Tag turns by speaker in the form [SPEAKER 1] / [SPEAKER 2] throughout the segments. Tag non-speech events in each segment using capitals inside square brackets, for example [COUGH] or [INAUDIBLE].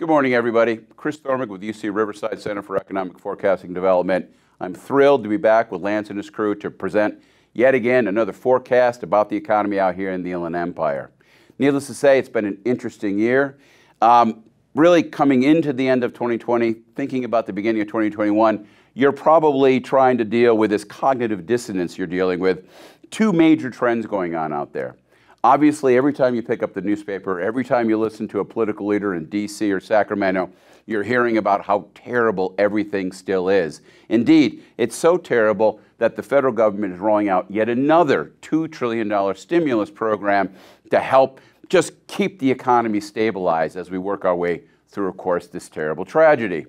[SPEAKER 1] Good morning, everybody. Chris Thormick with UC Riverside Center for Economic Forecasting Development. I'm thrilled to be back with Lance and his crew to present yet again another forecast about the economy out here in the Inland Empire. Needless to say, it's been an interesting year. Um, really coming into the end of 2020, thinking about the beginning of 2021, you're probably trying to deal with this cognitive dissonance you're dealing with. Two major trends going on out there. Obviously, every time you pick up the newspaper, every time you listen to a political leader in D.C. or Sacramento, you're hearing about how terrible everything still is. Indeed, it's so terrible that the federal government is rolling out yet another $2 trillion stimulus program to help just keep the economy stabilized as we work our way through, of course, this terrible tragedy.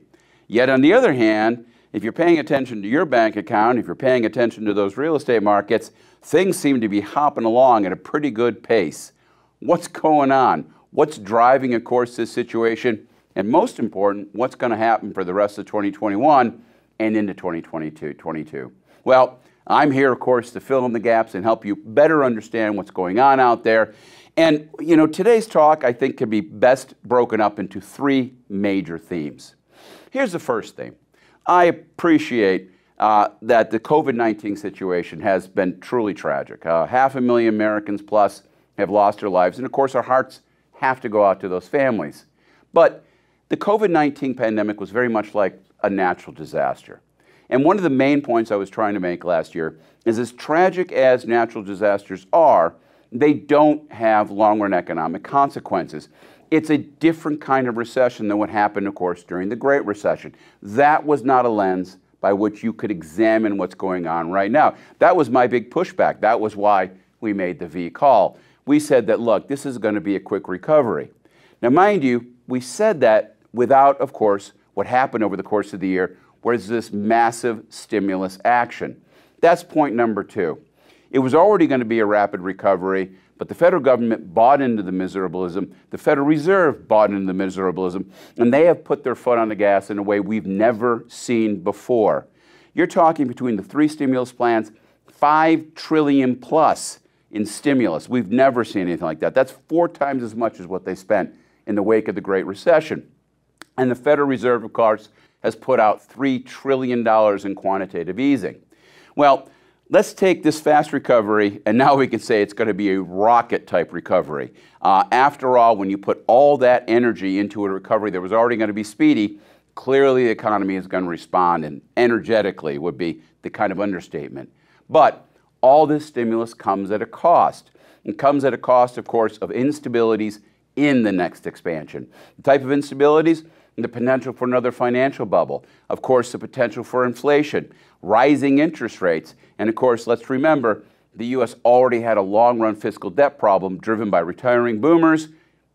[SPEAKER 1] Yet, on the other hand, if you're paying attention to your bank account, if you're paying attention to those real estate markets, Things seem to be hopping along at a pretty good pace. What's going on? What's driving, of course, this situation? And most important, what's going to happen for the rest of 2021 and into 2022? 22? Well, I'm here, of course, to fill in the gaps and help you better understand what's going on out there. And, you know, today's talk, I think, can be best broken up into three major themes. Here's the first thing I appreciate uh, that the COVID 19 situation has been truly tragic. Uh, half a million Americans plus have lost their lives, and of course, our hearts have to go out to those families. But the COVID 19 pandemic was very much like a natural disaster. And one of the main points I was trying to make last year is as tragic as natural disasters are, they don't have long run economic consequences. It's a different kind of recession than what happened, of course, during the Great Recession. That was not a lens by which you could examine what's going on right now. That was my big pushback. That was why we made the V call. We said that, look, this is going to be a quick recovery. Now, mind you, we said that without, of course, what happened over the course of the year was this massive stimulus action. That's point number two. It was already going to be a rapid recovery, but the federal government bought into the miserableism. The Federal Reserve bought into the miserableism. And they have put their foot on the gas in a way we've never seen before. You're talking between the three stimulus plans, 5 trillion plus in stimulus. We've never seen anything like that. That's four times as much as what they spent in the wake of the Great Recession. And the Federal Reserve, of course, has put out $3 trillion in quantitative easing. Well, let's take this fast recovery, and now we can say it's going to be a rocket type recovery. Uh, after all, when you put all that energy into a recovery that was already going to be speedy, clearly the economy is going to respond, and energetically would be the kind of understatement. But all this stimulus comes at a cost. It comes at a cost, of course, of instabilities in the next expansion. The type of instabilities, the potential for another financial bubble, of course, the potential for inflation, rising interest rates, and of course, let's remember the U.S. already had a long run fiscal debt problem driven by retiring boomers,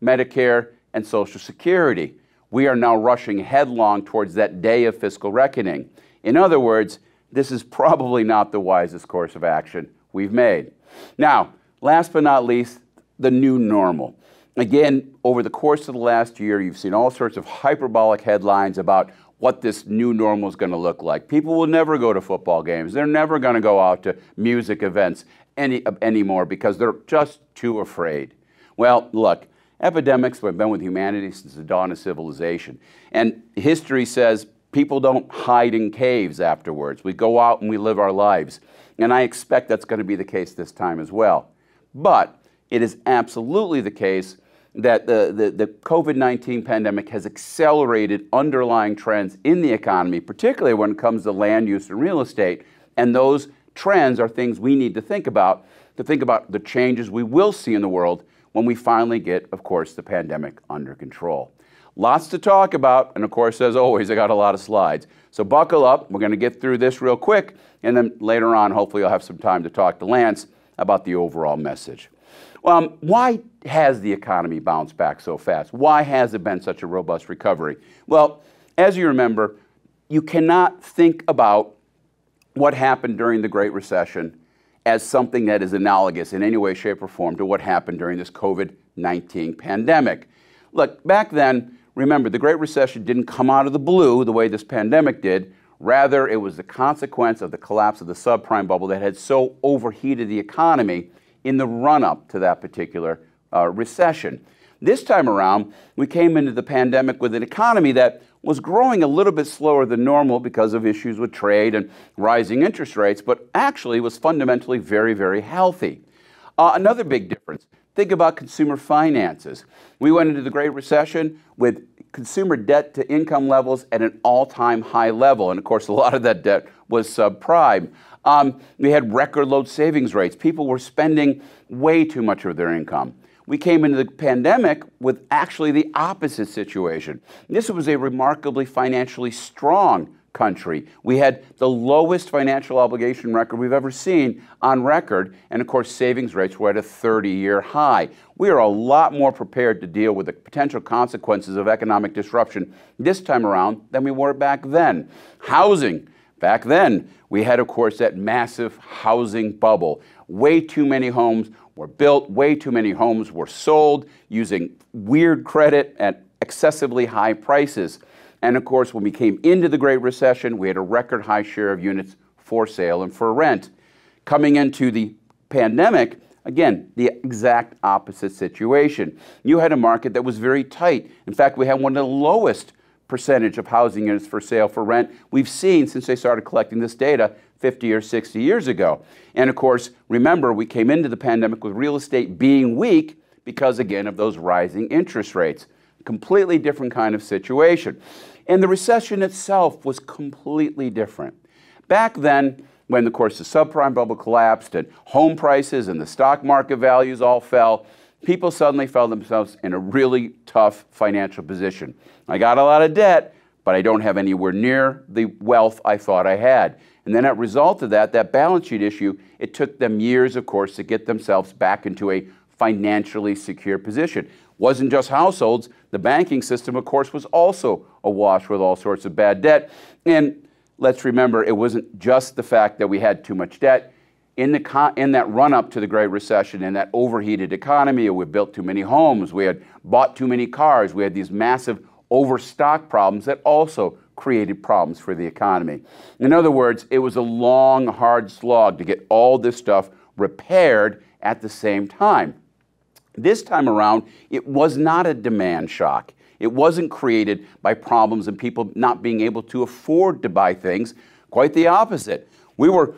[SPEAKER 1] Medicare, and Social Security. We are now rushing headlong towards that day of fiscal reckoning. In other words, this is [LAUGHS] probably not the wisest course of action we've made. Now, last but not least, the new normal. Again, over the course of the last year, you've seen all sorts of hyperbolic headlines about what this new normal is going to look like. People will never go to football games. They're never going to go out to music events any, anymore because they're just too afraid. Well, look, epidemics have been with humanity since the dawn of civilization. And history says people don't hide in caves afterwards. We go out and we live our lives. And I expect that's going to be the case this time as well. But it is absolutely the case that the, the, the COVID 19 pandemic has accelerated underlying trends in the economy, particularly when it comes to land use and real estate. And those trends are things we need to think about, to think about the changes we will see in the world when we finally get, of course, the pandemic under control. Lots to talk about, and of course, as always, I got a lot of slides. So buckle up, we're going to get through this real quick, and then later on, hopefully, I'll have some time to talk to Lance about the overall message. Um, why has the economy bounced back so fast? Why has it been such a robust recovery? Well, as you remember, you cannot think about what happened during the Great Recession as something that is analogous in any way, shape, or form to what happened during this COVID 19 pandemic. Look, back then, remember, the Great Recession didn't come out of the blue the way this pandemic did. Rather, it was the consequence of the collapse of the subprime bubble that had so overheated the economy in the run up to that particular uh, recession. This time around, we came into the pandemic with an economy that was growing a little bit slower than normal because of issues with trade and rising interest rates, but actually was fundamentally very, very healthy. Uh, another big difference think about consumer finances. We went into the Great Recession with consumer debt to income levels at an all time high level, and of course, a lot of that debt was subprime. Um, had record low savings rates. People were spending way too much of their income. We came into the pandemic with actually the opposite situation. This was a remarkably financially strong country. We had the lowest financial obligation record we've ever seen on record, and of course, savings rates were at a 30 year high. We are a lot more prepared to deal with the potential consequences of economic disruption this time around than we were back then. Housing Back then, we had, of course, that massive housing bubble. Way too many homes were built, way too many homes were sold using weird credit at excessively high prices. And of course, when we came into the Great Recession, we had a record high share of units for sale and for rent. Coming into the pandemic, Again, the exact opposite situation. You had a market that was very tight. In fact, we had one of the lowest percentage of housing units for sale for rent we've seen since they started collecting this data 50 or 60 years ago. And of course, remember, we came into the pandemic with real estate being weak because, again, of those rising interest rates. Completely different kind of situation. And the recession itself was completely different. Back then, when, of course, the subprime bubble collapsed and home prices and the stock market values all fell, people suddenly found themselves in a really tough financial position. I got a lot of debt, but I don't have anywhere near the wealth I thought I had. And then as a result of that, that balance sheet issue, it took them years, of course, to get themselves back into a financially secure position. Wasn't just households, the banking system, of course, was also awash with all sorts of bad debt. And let's remember, it wasn't just the fact that we had too much debt. In, the in that run up to the Great Recession and that overheated economy, we built too many homes, we had bought too many cars, we had these massive overstock problems that also created problems for the economy. In other words, it was a long, hard slog to get all this stuff repaired at the same time. This time around, it was not a demand shock. It wasn't created by problems and people not being able to afford to buy things. Quite the opposite. We were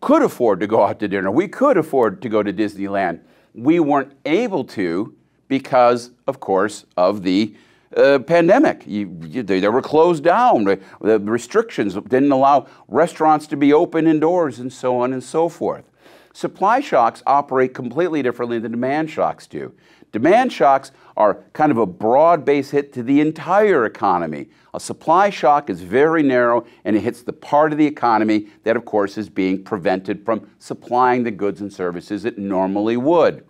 [SPEAKER 1] could afford to go out to dinner. We could afford to go to Disneyland. We weren't able to because, of course, of the uh, pandemic. You, you, they, they, were closed down. The restrictions didn't allow restaurants to be open indoors and so on and so forth. Supply shocks operate completely differently than demand shocks do. Demand shocks are kind of a broad based hit to the entire economy. A supply shock is very narrow and it hits the part of the economy that, of course, is being prevented from supplying the goods and services it normally would.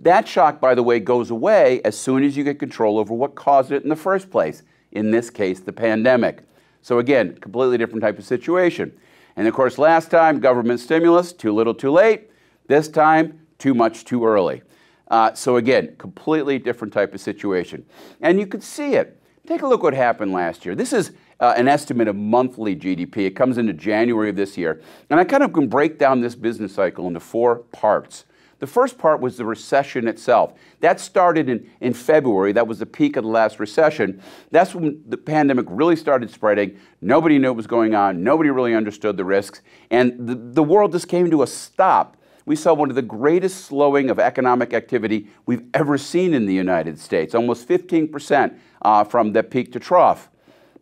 [SPEAKER 1] That shock, by the way, goes away as soon as you get control over what caused it in the first place, in this case, the pandemic. So, again, completely different type of situation. And of course, last time, government stimulus, too little, too late. This time, too much, too early. Uh, so, again, completely different type of situation. And you could see it. Take a look what happened last year. This is uh, an estimate of monthly GDP. It comes into January of this year. And I kind of can break down this business cycle into four parts. The first part was the recession itself. That started in, in February. That was the peak of the last recession. That's when the pandemic really started spreading. Nobody knew what was going on. Nobody really understood the risks. And the, the world just came to a stop. We saw one of the greatest slowing of economic activity we've ever seen in the United States, almost 15% uh, from the peak to trough.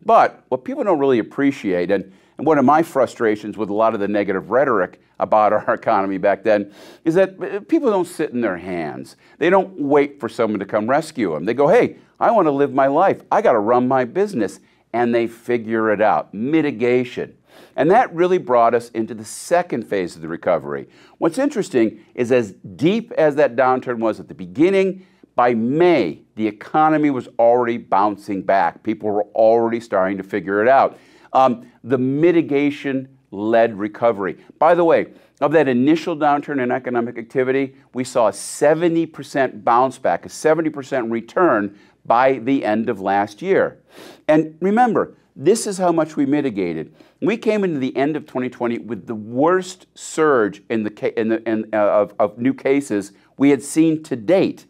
[SPEAKER 1] But what people don't really appreciate, and, and one of my frustrations with a lot of the negative rhetoric about our [LAUGHS] economy back then is that uh, people don't sit in their hands. They don't wait for someone to come rescue them. They go, hey, I want to live my life. I got to run my business. And they figure it out. Mitigation. And that really brought us into the second phase of the recovery. What's interesting is as deep as that downturn was at the beginning, by May, the economy was already bouncing back. People were already starting to figure it out. Um, the mitigation led recovery. By the way, of that initial downturn in economic activity, we saw a 70% bounce back, a 70% return by the end of last year. And remember, this is how much we mitigated. We came into the end of 2020 with the worst surge in the, in the in, uh, of, of new cases we had seen to date.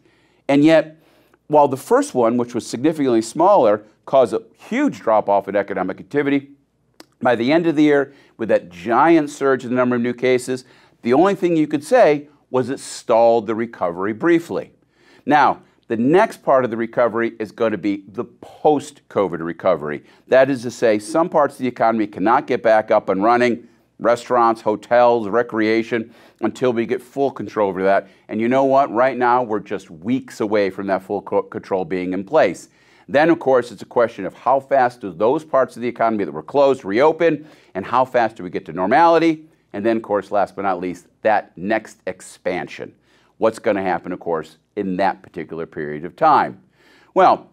[SPEAKER 1] And yet, while the first one, which was significantly smaller, caused a huge drop off in economic activity, by the end of the year, with that giant surge in the number of new cases, the only thing you could say was it stalled the recovery briefly. Now, the next part of the recovery is going to be the post COVID recovery. That is to say, some parts of the economy cannot get back up and running restaurants, hotels, recreation until we get full control over that. And you know what? Right now, we're just weeks away from that full control being in place. Then, of course, it's a question of how fast do those parts of the economy that were closed reopen, and how fast do we get to normality? And then, of course, last but not least, that next expansion. What's going to happen, of course, in that particular period of time? Well,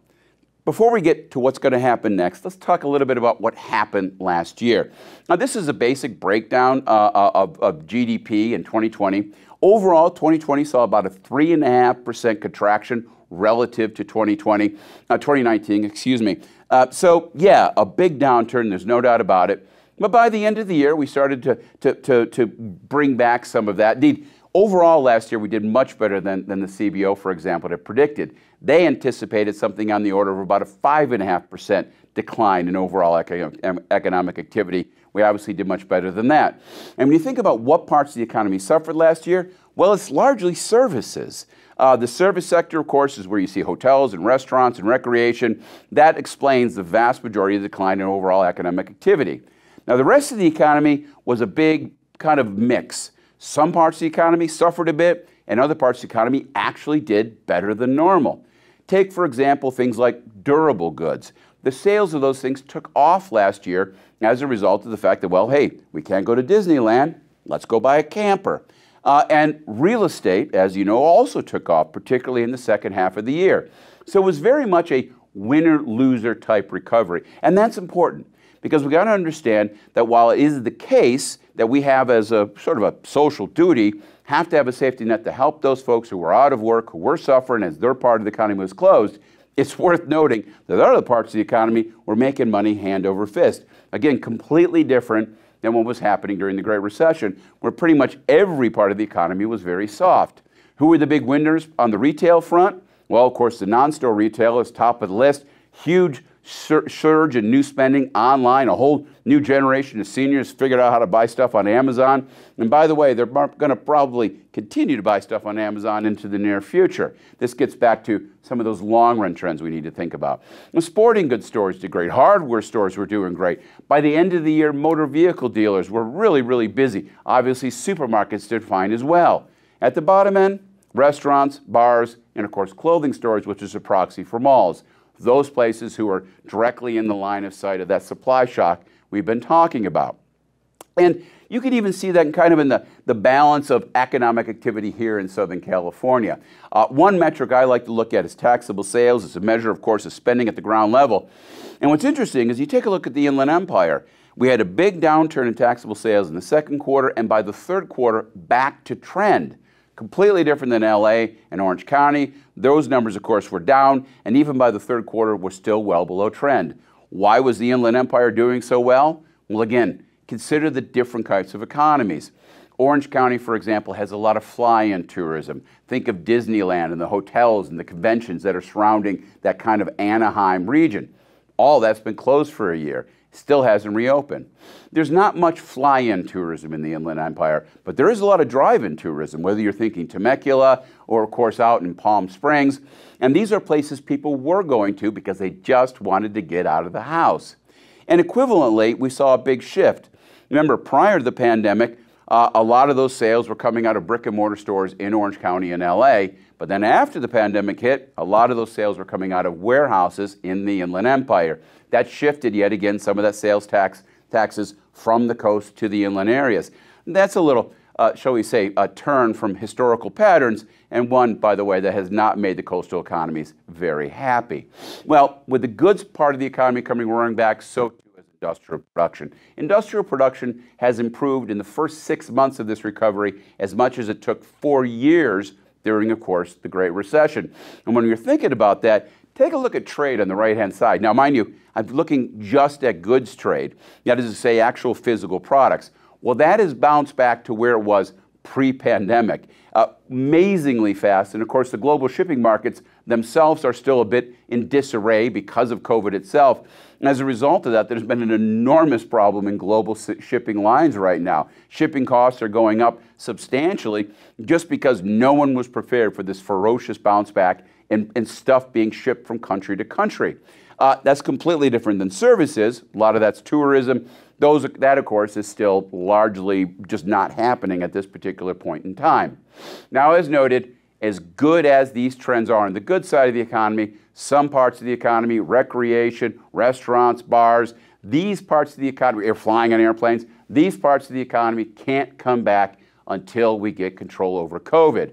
[SPEAKER 1] before we get to what's going to happen next, let's talk a little bit about what happened last year. Now, this is a basic breakdown uh, uh of, of, GDP in 2020. Overall, 2020 saw about a 3.5% contraction relative to 2020, uh, 2019, excuse me. Uh, so yeah, a big downturn, there's no doubt about it. But by the end of the year, we started to, to, to, to bring back some of that. Indeed, overall last year, we did much better than, than the CBO, for example, had predicted. They anticipated something on the order of about a 5.5% decline in overall economic activity. We obviously did much better than that. And when you think about what parts of the economy suffered last year, well, it's largely services. Uh, the service sector, of course, is where you see hotels and restaurants and recreation. That explains the vast majority of the decline in overall economic activity. Now, the rest of the economy was a big kind of mix. Some parts of the economy suffered a bit, and other parts of the economy actually did better than normal. Take, for example, things like durable goods. The sales of those things took off last year as a result of the fact that, well, hey, we can't go to Disneyland, let's go buy a camper. Uh, and real estate, as you know, also took off, particularly in the second half of the year. So it was very much a winner loser type recovery. And that's important because we got to understand that while it is the case that we have as a sort of a social duty, have to have a safety net to help those folks who were out of work, who were suffering as their part of the economy was closed, it's [LAUGHS] worth noting that other parts of the economy were making money hand over fist. Again, completely different than what was happening during the Great Recession, where pretty much every part of the economy was very soft. Who were the big winners on the retail front? Well, of course, the non store retail is top of the list. Huge sur surge in new spending online. A whole new generation of seniors figured out how to buy stuff on Amazon. And by the way, they're going to probably continue to buy stuff on Amazon into the near future. This gets back to some of those long run trends we need to think about. The sporting goods stores did great. Hardware stores were doing great. By the end of the year, motor vehicle dealers were really, really busy. Obviously, supermarkets did fine as well. At the bottom end, restaurants, bars, and of course clothing stores, which is a proxy for malls those places who are directly in the line of sight of that supply shock we've been talking about. And you can even see that kind of in the, the balance of economic activity here in Southern California. Uh, one metric I like to look at is taxable sales. It's a measure, of course, of spending at the ground level. And what's interesting is you take a look at the Inland Empire. We had a big downturn in taxable sales in the second quarter, and by the third quarter, back to trend completely different than LA and Orange County. Those numbers, of course, were down, and even by the third quarter, were still well below trend. Why was the Inland Empire doing so well? Well, again, consider the different types of economies. Orange County, for example, has a lot of fly in tourism. Think of Disneyland and the hotels and the conventions that are surrounding that kind of Anaheim region. All that's been closed for a year still hasn't reopened. There's not much fly in tourism in the Inland Empire, but there is a lot of drive in tourism, whether you're thinking Temecula or, of course, out in Palm Springs. And these are places people were going to because they just wanted to get out of the house. And equivalently, we saw a big shift. Remember, prior to the pandemic, uh, a lot of those sales were coming out of brick and mortar stores in Orange County and LA, but then after the pandemic hit, a lot of those sales were coming out of warehouses in the Inland Empire. That shifted yet again some of that sales tax taxes from the coast to the inland areas. that's a little, uh, shall we say, a turn from historical patterns, and one, by the way, that has not made the coastal economies very happy. Well, with the goods part of the economy coming roaring back, so too is industrial production. Industrial production has improved in the first six months of this recovery as much as it took four years during, of course, the Great Recession. And when you're thinking about that, take a look at trade on the right hand side. Now, mind you, I'm looking just at goods trade, that is to say, actual physical products. Well, that has bounced back to where it was pre pandemic, uh, amazingly fast. And of course, the global shipping markets themselves are still a bit in disarray because of COVID itself. And as a result of that, there's been an enormous problem in global shipping lines right now. Shipping costs are going up substantially just because no one was prepared for this ferocious bounce back and, and stuff being shipped from country to country. Uh, that's completely different than services. A lot of that's tourism. Those, that, of course, is still largely just not happening at this particular point in time. Now, as noted, as good as these trends are on the good side of the economy, some parts of the economy, recreation, restaurants, bars, these parts of the economy, are flying on airplanes, these parts of the economy can't come back until we get control over COVID.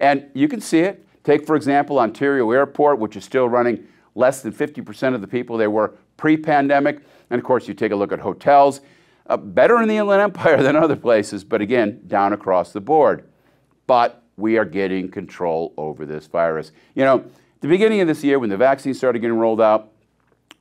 [SPEAKER 1] And you can see it. Take, for example, Ontario Airport, which is still running less than 50% of the people they were pre pandemic. And of course, you take a look at hotels, uh, better in the Inland Empire [LAUGHS] than other places, but again, down across the board. But we are getting control over this virus. You know, the beginning of this year, when the vaccine started getting rolled out,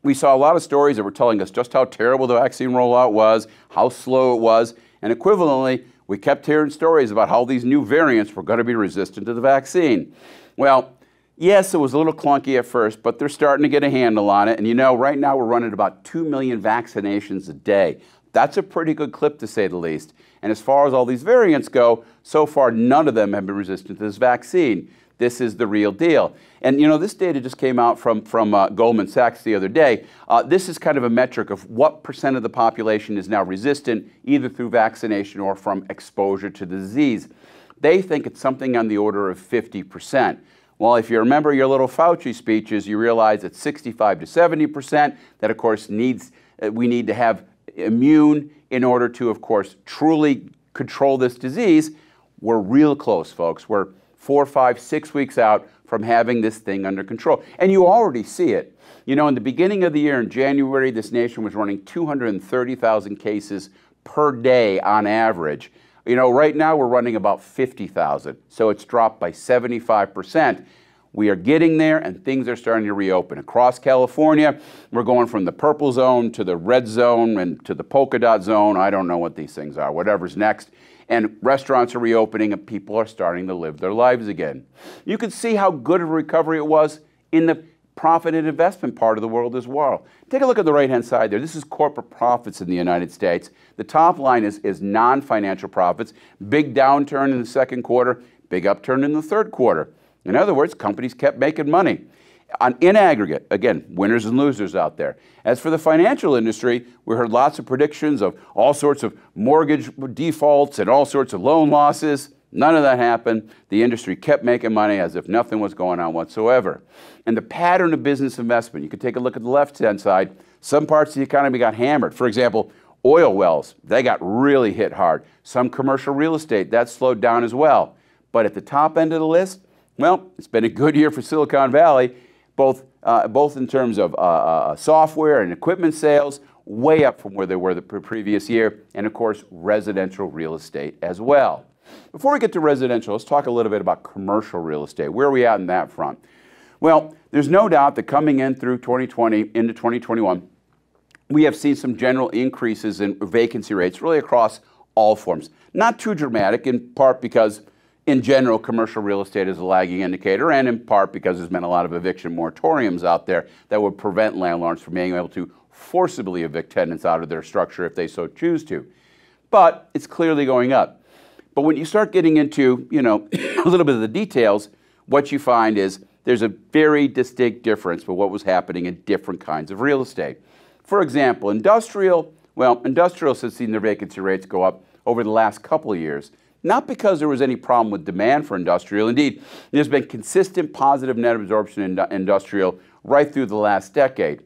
[SPEAKER 1] we saw a lot of stories that were telling us just how terrible the vaccine rollout was, how slow it was, and equivalently, we kept hearing stories about how these new variants were going to be resistant to the vaccine. Well, yes, it was a little clunky at first, but they're starting to get a handle on it. And you know, right now we're running about 2 million vaccinations a day. That's a pretty good clip, to say the least. And as far as all these variants go, so far none of them have been resistant to this vaccine. This is the real deal. And you know, this data just came out from, from uh, Goldman Sachs the other day. Uh, this is kind of a metric of what percent of the population is now resistant, either through vaccination or from exposure to the disease. They think it's something on the order of 50%. Well, if you remember your little Fauci speeches, you realize it's 65 to 70 percent. That, of course, needs uh, we need to have immune in order to, of course, truly control this disease, we're real close, folks. We're four, five, six weeks out from having this thing under control. And you already see it. You know, in the beginning of the year, in January, this nation was running 230,000 cases per day on average. You know, right now we're running about 50,000, so it's dropped by 75%. We are getting there and things are starting to reopen. Across California, we're going from the purple zone to the red zone and to the polka dot zone. I don't know what these things are, whatever's next. And restaurants are reopening and people are starting to live their lives again. You can see how good of a recovery it was in the profit and investment part of the world as well. Take a look at the right hand side there. This is corporate profits in the United States. The top line is, is non financial profits. Big downturn in the second quarter, big upturn in the third quarter. In other words, companies kept making money. in aggregate, again, winners and losers out there. As for the financial industry, we heard lots of predictions of all sorts of mortgage defaults and all sorts of loan losses. None of that happened. The industry kept making money as if nothing was going on whatsoever. And the pattern of business investment, you could take a look at the left hand side. Some parts of the economy got hammered. For example, oil wells, they got really hit hard. Some commercial real estate, that slowed down as well. But at the top end of the list, well, it's been a good year for Silicon Valley, both, uh, both in terms of uh, uh, uh software and equipment sales, way up from where they were the previous year, and of course, residential real estate as well. Before we get to residential, let's talk a little bit about commercial real estate. Where are we at in that front? Well, there's no doubt that coming in through 2020 into 2021, we have seen some general increases in vacancy rates really across all forms. Not too dramatic, in part because in general, commercial real estate is a lagging indicator, and in part because there's been a lot of eviction moratoriums out there that would prevent landlords from being able to forcibly evict tenants out of their structure if they so choose to. But it's clearly going up. But when you start getting into, you know, [COUGHS] a little bit of the details, what you find is there's a very distinct difference for what was happening in different kinds of real estate. For example, industrial, well, industrial has seen their vacancy rates go up over the last couple of years not because there was any problem with demand for industrial. Indeed, there's been consistent positive net absorption in industrial right through the last decade.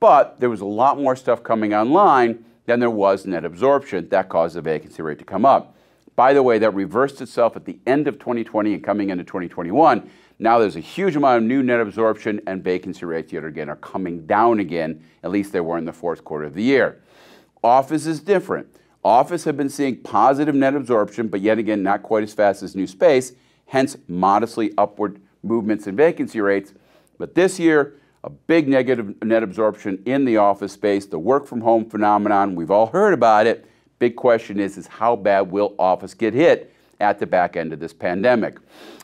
[SPEAKER 1] But there was a lot more stuff coming online than there was net absorption. That caused the vacancy rate to come up. By the way, that reversed itself at the end of 2020 and coming into 2021. Now there's a huge amount of new net absorption and vacancy rates yet again are coming down again, at least they were in the fourth quarter of the year. Office is different. Office have been seeing positive net absorption, but yet again, not quite as fast as new space, hence modestly upward movements in vacancy rates. But this year, a big negative net absorption in the office space, the work from home phenomenon, we've all heard about it. Big question is, is how bad will office get hit at the back end of this pandemic?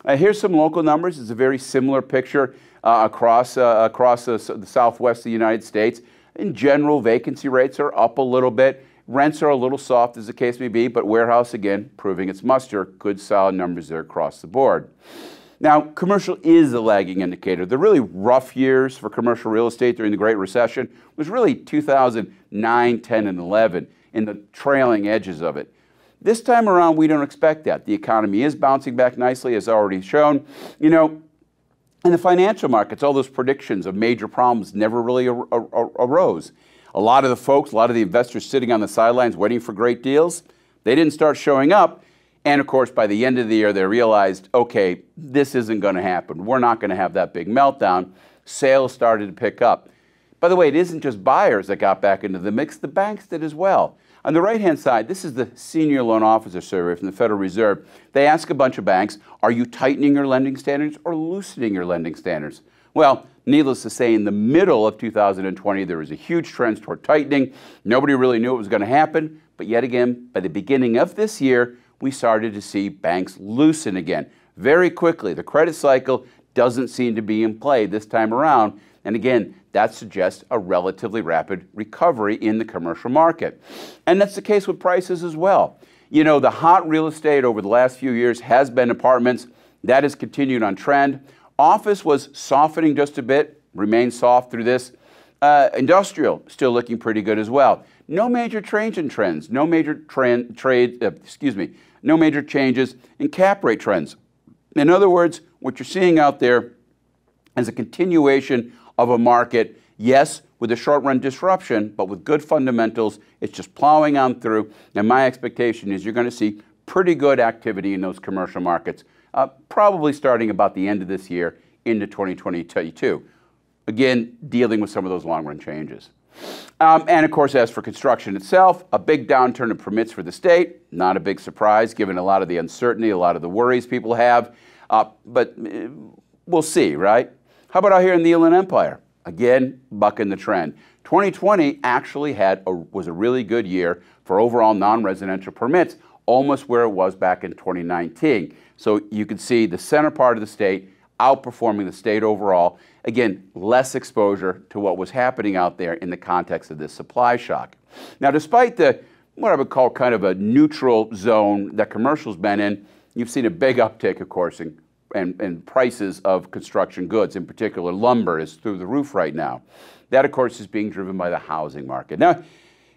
[SPEAKER 1] Uh, here's some local numbers. It's a very similar picture uh, across, uh, across the, the southwest of the United States. In general, vacancy rates are up a little bit. Rents are a little soft as the case may be, but warehouse again proving its muster. Good solid numbers there across the board. Now, commercial is a lagging indicator. The really rough years for commercial real estate during the Great Recession was really 2009, 10, and 11 in the trailing edges of it. This time around, we don't expect that. The economy is bouncing back nicely, as already shown. You know, in the financial markets, all those predictions of major problems never really ar ar arose. A lot of the folks, a lot of the investors sitting on the sidelines waiting for great deals, they didn't start showing up. And of course, by the end of the year, they realized, okay, this isn't going to happen. We're not going to have that big meltdown. Sales started to pick up. By the way, it isn't just buyers that got back into the mix, the banks did as well. On the right hand side, this is the Senior Loan Officer Survey from the Federal Reserve. They ask a bunch of banks, are you tightening your lending standards or loosening your lending standards? Well, Needless to say, in the middle of 2020, there was a huge trend toward tightening. Nobody really knew it was going to happen. But yet again, by the beginning of this year, we started to see banks loosen again very quickly. The credit cycle doesn't seem to be in play this time around. And again, that suggests a relatively rapid recovery in the commercial market. And that's the case with prices as well. You know, the hot real estate over the last few years has been apartments. That has continued on trend. Office was softening just a bit, remained soft through this. Uh, industrial, still looking pretty good as well. No major change in trends, no major trend, trade, uh, excuse me, no major changes in cap rate trends. In other words, what you're seeing out there is a continuation of a market, yes, with a short run disruption, but with good fundamentals, it's just plowing on through. And my expectation is you're going to see pretty good activity in those commercial markets uh, probably starting about the end of this year into 2022. Again, dealing with some of those long run changes. Um, and of course, as for construction itself, a big downturn in permits for the state, not a big surprise given a lot of the uncertainty, a lot of the worries people have. Uh, but uh, we'll see, right? How about out here in the Inland Empire? Again, bucking the trend. 2020 actually had a, was a really good year for overall non-residential permits, almost where it was back in 2019. So you can see the center part of the state outperforming the state overall. Again, less exposure to what was happening out there in the context of this supply shock. Now, despite the what I would call kind of a neutral zone that commercial's been in, you've seen a big uptick, of course, in prices of construction goods, in particular lumber, is through the roof right now. That, of course, is being driven by the housing market. Now,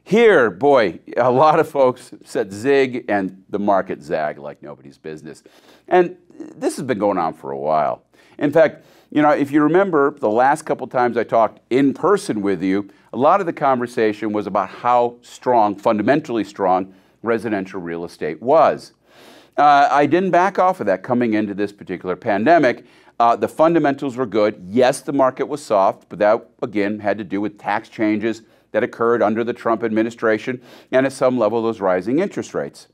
[SPEAKER 1] here, boy, a lot of folks said zig and the market zag like nobody's business. And this has been going on for a while. In fact, you know, if you remember the last couple times I talked in person with you, a lot of the conversation was about how strong, fundamentally strong, residential real estate was. Uh, I didn't back off of that coming into this particular pandemic. Uh, the fundamentals were good. Yes, the market was soft, but that, again, had to do with tax changes that occurred under the Trump administration and at some level those rising interest rates.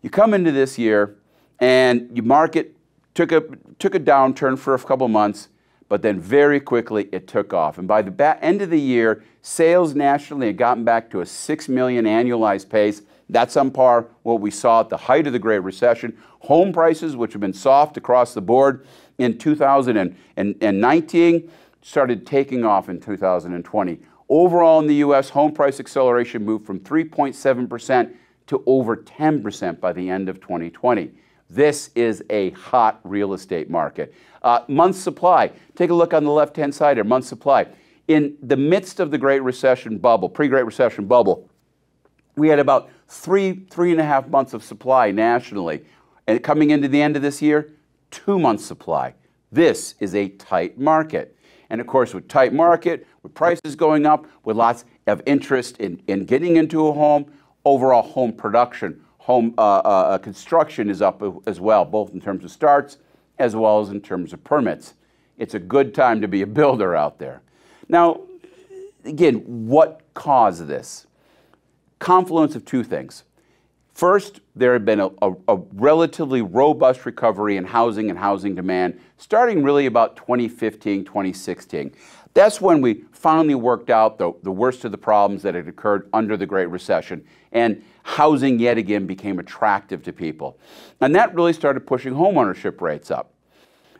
[SPEAKER 1] You come into this year and you market took a, took a downturn for a couple months, but then very quickly it took off. And by the end of the year, sales nationally had gotten back to a 6 million annualized pace. That's on par what we saw at the height of the Great Recession. Home prices, which have been soft across the board in 2019, started taking off in 2020. Overall, in the U.S., home price acceleration moved from 3.7% to over 10% by the end of 2020. This is a hot real estate market. Uh, month supply. Take a look on the left hand side here. Month supply. In the midst of the Great Recession bubble, pre Great Recession bubble, we had about three, three and a half months of supply nationally. And coming into the end of this year, two months supply. This is a tight market. And of course, with tight market, with prices going up, with lots of interest in, in getting into a home, overall home production, home uh, uh, uh construction is up as well, both in terms of starts as well as in terms of permits. It's a good time to be a builder out there. Now, again, what caused this? Confluence of two things First, there had been a, a, a, relatively robust recovery in housing and housing demand starting really about 2015, 2016. That's when we finally worked out the, the worst of the problems that had occurred under the Great Recession, and housing yet again became attractive to people. And that really started pushing homeownership rates up.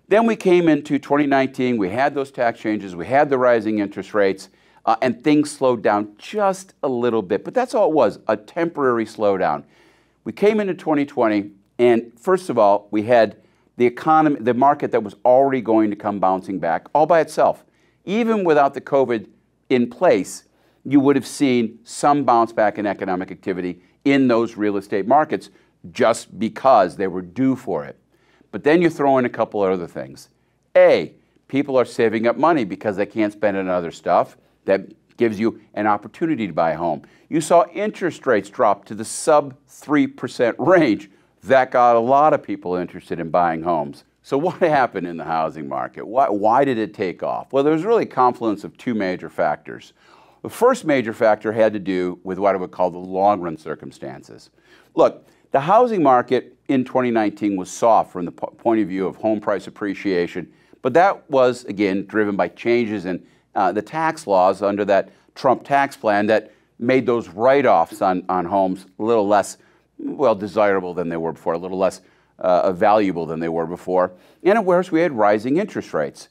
[SPEAKER 1] Then we came into 2019, we had those tax changes, we had the rising interest rates, uh, and things slowed down just a little bit. But that's all it was a temporary slowdown. We came into 2020, and first of all, we had the economy, the market that was already going to come bouncing back all by itself. Even without the COVID in place, you would have seen some bounce back in economic activity in those real estate markets just because they were due for it. But then you throw in a couple other things. A, people are saving up money because they can't spend it on other stuff. That gives you an opportunity to buy a home you saw interest rates drop to the sub 3% range. That got a lot of people interested in buying homes. So, what [LAUGHS] happened in the housing market? Why, why did it take off? Well, there was really a confluence of two major factors. The first major factor had to do with what I would call the long run circumstances. Look, the housing market in 2019 was soft from the point of view of home price appreciation, but that was, again, driven by changes in uh, the tax laws under that Trump tax plan that made those write-offs on, on homes a little less, well, desirable than they were before, a little less uh, uh, valuable than they were before. And of course, we had rising interest rates.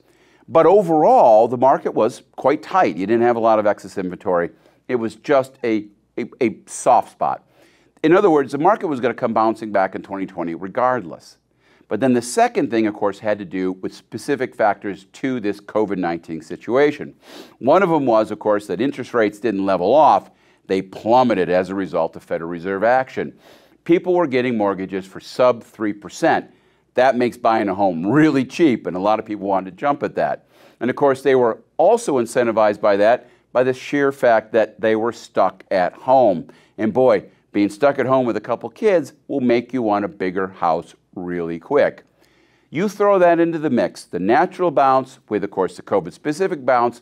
[SPEAKER 1] But overall, the market was quite tight. You didn't have a lot of excess inventory. It was just a, a, a soft spot. In other words, the market was going to come bouncing back in 2020 regardless. But then the second thing, of course, had to do with specific factors to this COVID 19 situation. One of them was, of course, that interest rates didn't level off they plummeted as a result of Federal Reserve action. People were getting mortgages for sub 3%. That makes buying a home really cheap, and a lot of people wanted to jump at that. And of course, they were also incentivized by that by the sheer fact that they were stuck at home. And boy, being stuck at home with a couple kids will make you want a bigger house really quick. You throw that into the mix, the natural bounce with, of course, the COVID specific bounce,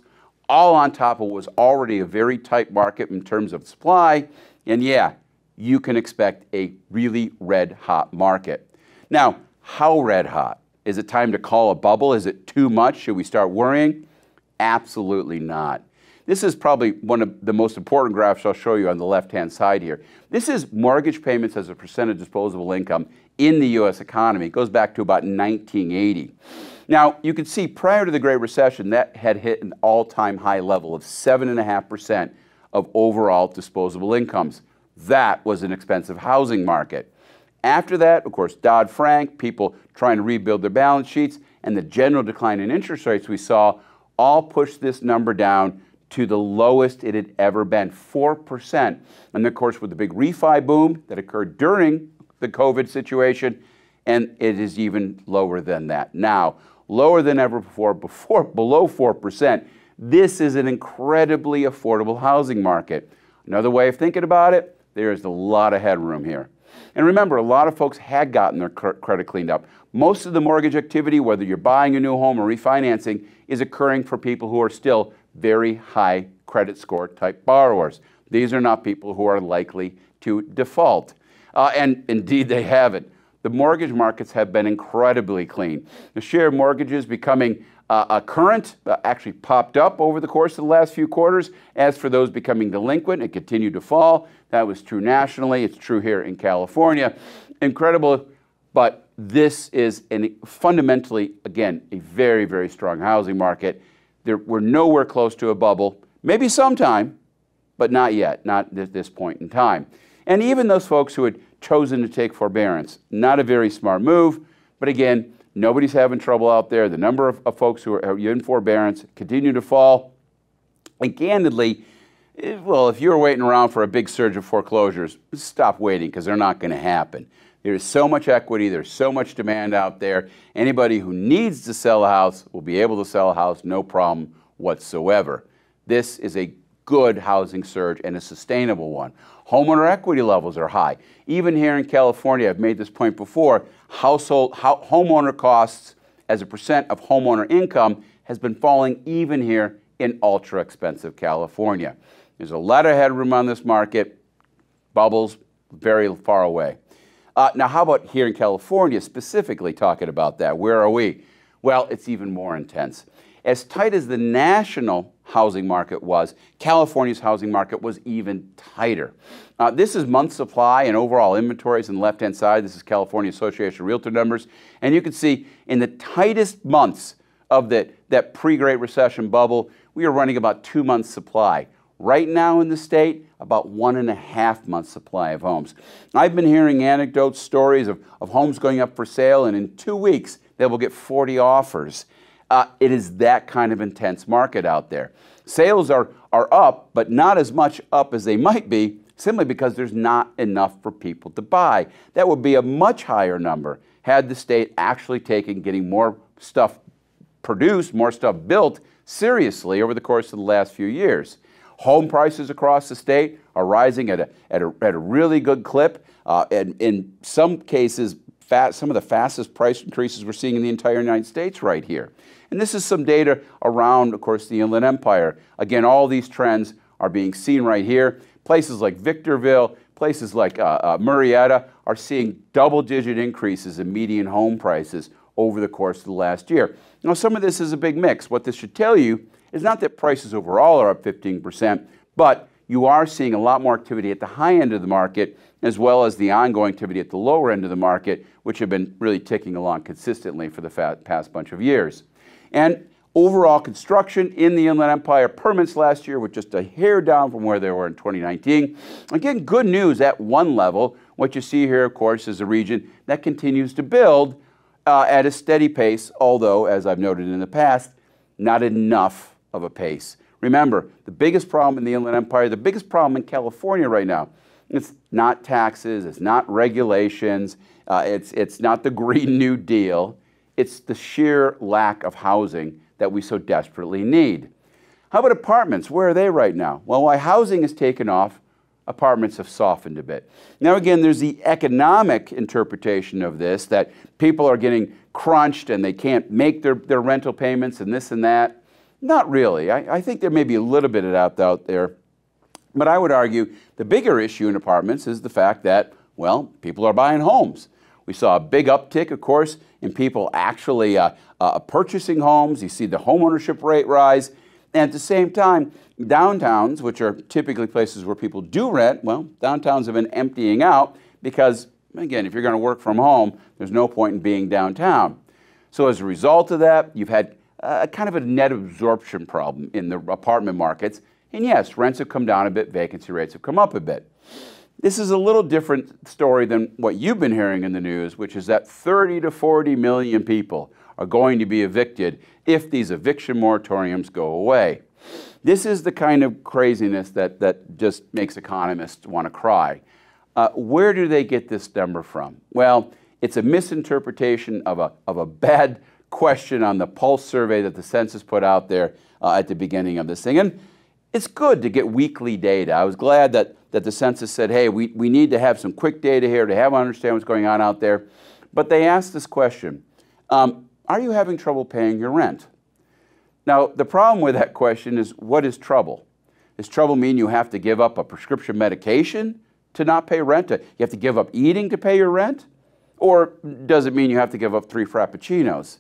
[SPEAKER 1] all on top of what was already a very tight market in terms of supply. And yeah, you can expect a really red hot market. Now, how red hot? Is it time to call a bubble? Is it too much? Should we start worrying? Absolutely not. This is probably one of the most important graphs I'll show you on the left-hand side here. This is mortgage payments as a percent of disposable income in the U.S. economy. It goes back to about 1980. Now, you can see prior to the Great Recession, that had hit an all time high level of 7.5% of overall disposable incomes. That was an expensive housing market. After that, of course, Dodd Frank, people trying to rebuild their balance sheets, and the general decline in interest rates we saw all pushed this number down to the lowest it had ever been 4%. And of course, with the big refi boom that occurred during the COVID situation, and it is even lower than that now lower than ever before, before below 4%. This is an incredibly affordable housing market. Another way of thinking about it, there is a lot of headroom here. And remember, a lot of folks had gotten their credit cleaned up. Most of the mortgage activity, whether you're buying a new home or refinancing, is occurring for people who are still very high credit score type borrowers. These are not people who are likely to default. Uh, and indeed, they haven't the mortgage markets have been incredibly clean. The share of mortgages becoming uh, a current uh, actually popped up over the course of the last few quarters. As for those becoming delinquent, it continued to fall. That was true nationally. It's true here in California. Incredible, but this is an, fundamentally, again, a very, very strong housing market. There, we're nowhere close to a bubble. Maybe sometime, but not yet, not at this point in time. And even those folks who had chosen to take forbearance. Not a very smart move, but again, nobody's having trouble out there. The number of, of folks who are in forbearance continue to fall. And candidly, eh, well, if you're waiting around for a big surge of foreclosures, stop waiting because they're not going to happen. There's so much equity, there's so much demand out there. Anybody who needs to sell a house will be able to sell a house, no problem whatsoever. This is a good housing surge and a sustainable one. Homeowner equity levels are high. Even here in California, I've made this point before, household ho homeowner costs as a percent of homeowner income has been falling even here in ultra expensive California. There's a lot of headroom on this market. Bubbles very far away. Uh, now, how about here in California, specifically talking about that? Where are we? Well, it's even more intense. As tight as the national housing market was, California's housing market was even tighter. Uh, this is month supply and overall inventories on the left hand side. This is California Association of Realtor numbers. And you can see in the tightest months of the, that pre Great Recession bubble, we are running about two months' supply. Right now in the state, about one and a half months' supply of homes. I've been hearing anecdotes, stories of, of homes going up for sale, and in two weeks, they will get 40 offers. Uh, it is that kind of intense market out there. Sales are, are up, but not as much up as they might be, simply because there's not enough for people to buy. That would be a much higher number had the state actually taken getting more stuff produced, more stuff built seriously over the course of the last few years. Home prices across the state are rising at a, at a, at a really good clip, uh, and in some cases some of the fastest price increases we're seeing in the entire United States right here. And this is some data around, of course, the Inland Empire. Again, all these trends are being seen right here. Places like Victorville, places like uh, uh, Murrieta are seeing double-digit increases in median home prices over the course of the last year. Now, some of this is a big mix. What this should tell you is not that prices overall are up 15%, but you are seeing a lot more activity at the high end of the market, as well as the ongoing activity at the lower end of the market, which have been really ticking along consistently for the past bunch of years. And overall construction in the Inland Empire permits last year were just a hair down from where they were in 2019. Again, good news at one level. What you see here, of course, is a region that continues to build uh, at a steady pace, although, as I've noted in the past, not enough of a pace Remember, the biggest problem in the Inland Empire, the biggest problem in California right now, it's not taxes, it's not regulations, uh, it's, it's not the [LAUGHS] Green New Deal, it's the sheer lack of housing that we so desperately need. How about apartments? Where are they right now? Well, while housing has taken off, apartments have softened a bit. Now, again, there's the economic interpretation of this that people are getting crunched and they can't make their, their rental payments and this and that. Not really. I, I think there may be a little bit of that out there. But I would argue the bigger issue in apartments is the fact that, well, people are buying homes. We saw a big uptick, of course, in people actually uh, uh, purchasing homes. You see the homeownership rate rise. And at the same time, downtowns, which are typically places where people do rent, well, downtowns have been emptying out because, again, if you're going to work from home, there's no point in being downtown. So as a result of that, you've had a kind of a net absorption problem in the apartment markets. And yes, rents have come down a bit, vacancy rates have come up a bit. This is a little different story than what you've been hearing in the news, which is that 30 to 40 million people are going to be evicted if these eviction moratoriums go away. This is the kind of craziness that, that just makes economists want to cry. Uh, where do they get this number from? Well, it's a misinterpretation of a, of a bad question on the pulse survey that the census put out there uh, at the beginning of this thing. And it's good to get weekly data. I was glad that, that the census said, hey, we, we need to have some quick data here to have understand what's going on out there. But they asked this question, um, are you having trouble paying your rent? Now, the problem with that question is, what is trouble? Does trouble mean you have to give up a prescription medication to not pay rent? You have to give up eating to pay your rent? Or does it mean you have to give up three Frappuccinos?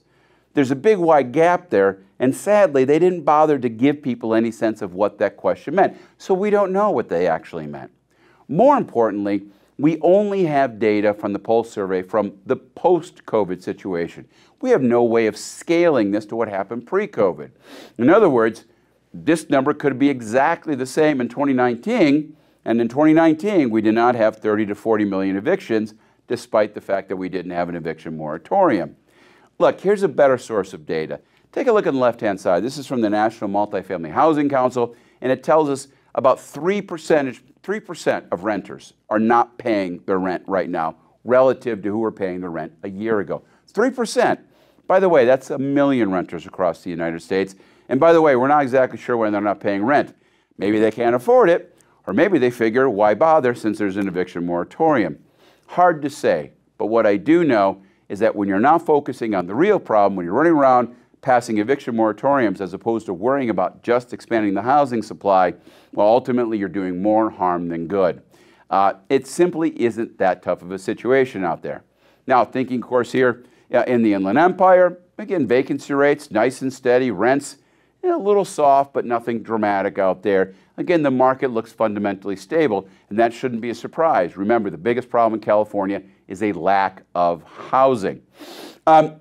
[SPEAKER 1] There's a big wide gap there, and sadly, they didn't bother to give people any sense of what that question meant. So we don't know what they actually meant. More importantly, we only have data from the poll survey from the post COVID situation. We have no way of scaling this to what happened pre COVID. In other words, this number could be exactly the same in 2019, and in 2019, we did not have 30 to 40 million evictions, despite the fact that we didn't have an eviction moratorium. Look, here's a better source of data. Take a look on the left-hand side. This is from the National Multifamily Housing Council, and it tells us about 3 percentage, 3% of renters are not paying their rent right now relative to who were paying their rent a year ago. 3%. By the way, that's a million renters across the United States. And by the way, we're not exactly sure when they're not paying rent. Maybe they can't afford it, or maybe they figure, why bother since there's an eviction moratorium? Hard to say, but what I do know is that when you're now focusing on the real problem, when you're running around passing eviction moratoriums as opposed to worrying about just expanding the housing supply, well, ultimately you're doing more harm than good. Uh, it simply isn't that tough of a situation out there. Now, thinking, of course, here uh, in the Inland Empire, again, vacancy rates, nice and steady, rents, eh, a little soft, but nothing dramatic out there. Again, the market looks fundamentally stable, and that shouldn't be a surprise. Remember, the biggest problem in California is a lack of housing. Um,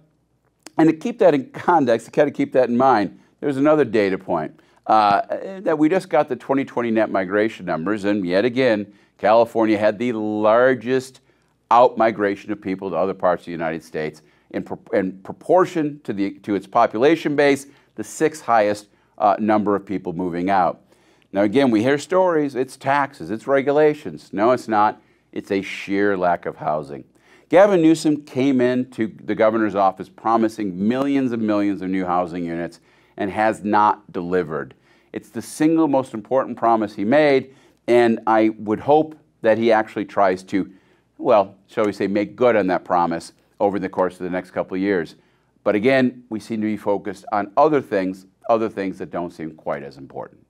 [SPEAKER 1] and to keep that in context, to kind of keep that in mind, there's another data point uh, that we just got the 2020 net migration numbers, and yet again, California had the largest outmigration of people to other parts of the United States in, pro in proportion to, the, to its population base, the sixth highest uh, number of people moving out. Now, again, we hear stories it's taxes, it's regulations. No, it's not. It's a sheer lack of housing. Gavin Newsom came into the governor's office promising millions and millions of new housing units and has not delivered. It's the single most important promise he made, and I would hope that he actually tries to, well, shall we say, make good on that promise over the course of the next couple of years. But again, we seem to be focused on other things, other things that don't seem quite as important.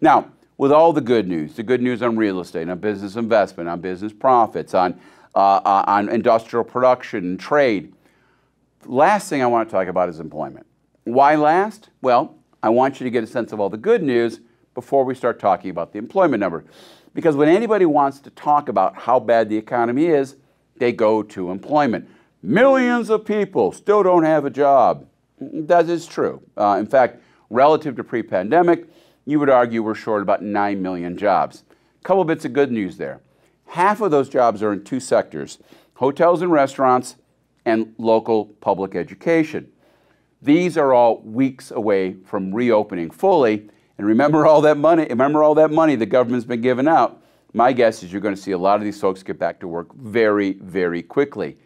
[SPEAKER 1] Now, with all the good news the good news on real estate, on business investment, on business profits, on, uh, uh, on industrial production and trade. Last thing I want to talk about is employment. Why last? Well, I want you to get a sense of all the good news before we start talking about the employment number. Because when anybody wants to talk about how bad the economy is, they go to employment. Millions of people still don't have a job. That is true. Uh, in fact, relative to pre pandemic, you would argue we're short about 9 million jobs. A couple bits of good news there. Half of those jobs are in two sectors hotels and restaurants, and local public education. These are all weeks away from reopening fully. And remember all that money, remember all that money the government's been giving out. My guess is you're going to see a lot of these folks get back to work very, very quickly.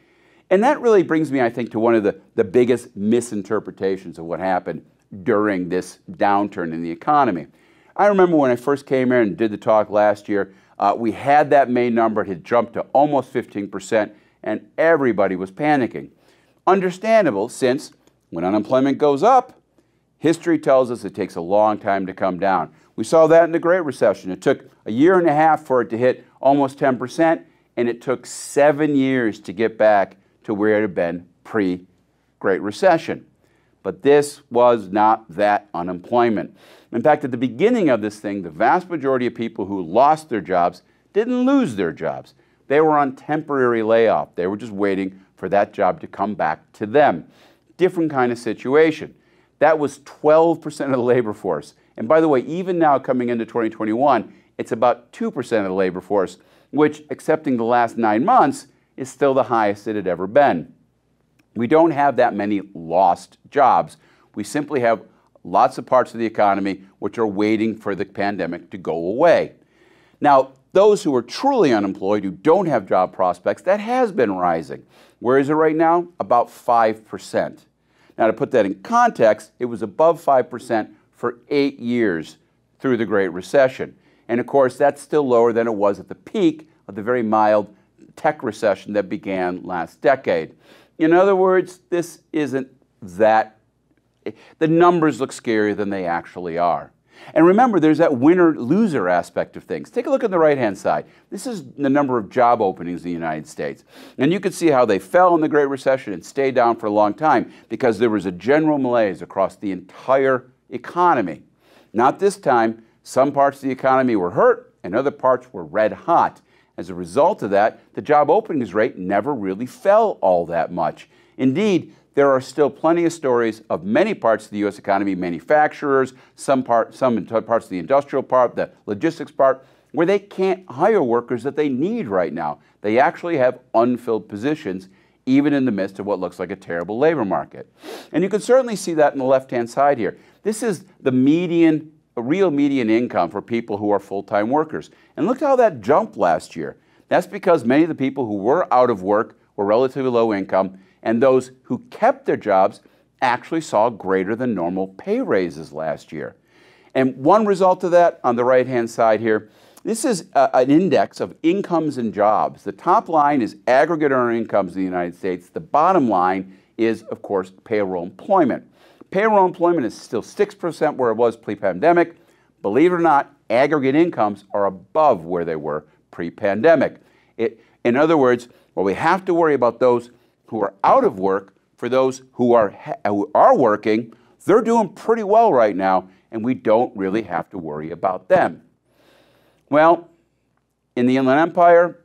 [SPEAKER 1] And that really brings me, I think, to one of the, the biggest misinterpretations of what happened during this downturn in the economy. I remember when I first came here and did the talk last year, uh, we had that May number. It had jumped to almost 15%, and everybody was panicking. Understandable, since when unemployment goes up, history tells us it takes a long time to come down. We saw that in the Great Recession. It took a year and a half for it to hit almost 10%, and it took seven years to get back to where it had been pre Great Recession. But this was not that unemployment. In fact, at the beginning of this thing, the vast majority of people who lost their jobs didn't lose their jobs. They were on temporary layoff. They were just waiting for that job to come back to them. Different kind of situation. That was 12% of the labor force. And by the way, even now coming into 2021, it's about 2% of the labor force, which, excepting the last nine months, is still the highest it had ever been. We don't have that many lost jobs. We simply have lots of parts of the economy which are waiting for the pandemic to go away. Now, those who are truly unemployed, who don't have job prospects, that has been rising. Where is it right now? About 5%. Now, to put that in context, it was above 5% for eight years through the Great Recession. And of course, that's still lower than it was at the peak of the very mild tech recession that began last decade. In other words, this isn't that. The numbers look scarier than they actually are. And remember, there's that winner loser aspect of things. Take a look at the right hand side. This is the number of job openings in the United States. And you can see how they fell in the Great Recession and stayed down for a long time because there was a general malaise across the entire economy. Not this time, some parts of the economy were hurt and other parts were red hot. As a result of that, the job openings rate never really fell all that much. Indeed, there are still plenty of stories of many parts of the U.S. economy, manufacturers, some, part, some parts of the industrial part, the logistics part, where they can't hire workers that they need right now. They actually have unfilled positions, even in the midst of what looks like a terrible labor market. And you can certainly see that in the left hand side here. This is the median real median income for people who are full time workers. And look how that jumped last year. That's because many of the people who were out of work were relatively low income, and those who kept their jobs actually saw greater than normal pay raises last year. And one result of that on the right hand side here this is a, an index of incomes and jobs. The top line is aggregate earned incomes in the United States, the bottom line is, of course, payroll employment. Payroll employment is still 6% where it was pre pandemic. Believe it or not, aggregate incomes are above where they were pre pandemic. In other words, well, we have to worry about those who are out of work. For those who are, who are working, they're doing pretty well right now, and we don't really have to worry about them. Well, in the Inland Empire,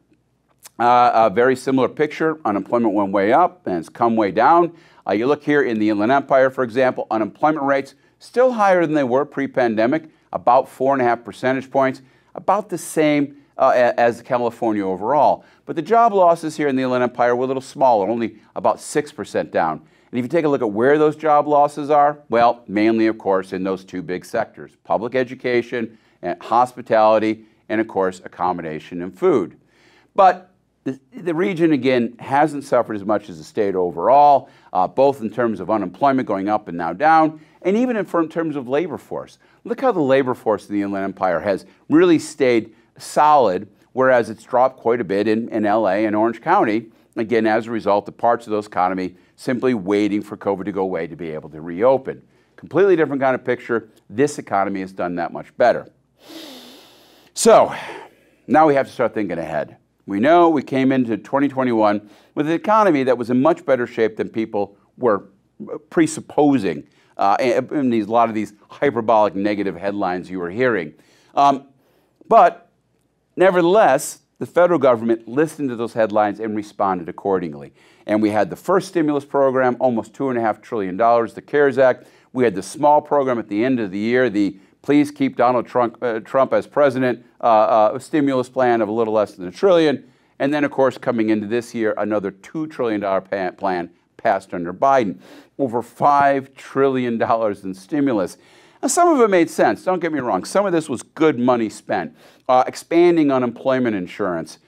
[SPEAKER 1] uh, a very similar picture. Unemployment went way up and it's come way down. Uh, you look here in the Inland Empire, for example, unemployment rates still higher than they were pre pandemic, about four and a half percentage points, about the same uh, as California overall. But the job losses here in the Inland Empire were a little smaller, only about 6% down. And if you take a look at where those job losses are, well, mainly, of course, in those two big sectors public education and hospitality, and of course, accommodation and food. But the, region, again, hasn't suffered as much as the state overall, uh, both in terms of unemployment going up and now down, and even in, in terms of labor force. Look how the labor force in the Inland Empire has really stayed solid, whereas it's dropped quite a bit in, in LA and Orange County, again, as a result of parts of those economy simply waiting for COVID to go away to be able to reopen. Completely different kind of picture. This economy has done that much better. So now we have to start thinking ahead. We know we came into 2021 with an economy that was in much better shape than people were presupposing uh, in these, a lot of these hyperbolic negative headlines you were hearing. Um, but nevertheless, the federal government listened to those headlines and responded accordingly. And we had the first stimulus program, almost $2.5 trillion, the CARES Act. We had the small program at the end of the year, the Please Keep Donald Trump, uh, Trump as President uh, uh, stimulus plan of a little less than a trillion. And then, of course, coming into this year, another $2 trillion plan passed under Biden. Over $5 trillion in stimulus. Now, some of it made sense, don't get me wrong. Some of this was good money spent. Uh, expanding unemployment insurance,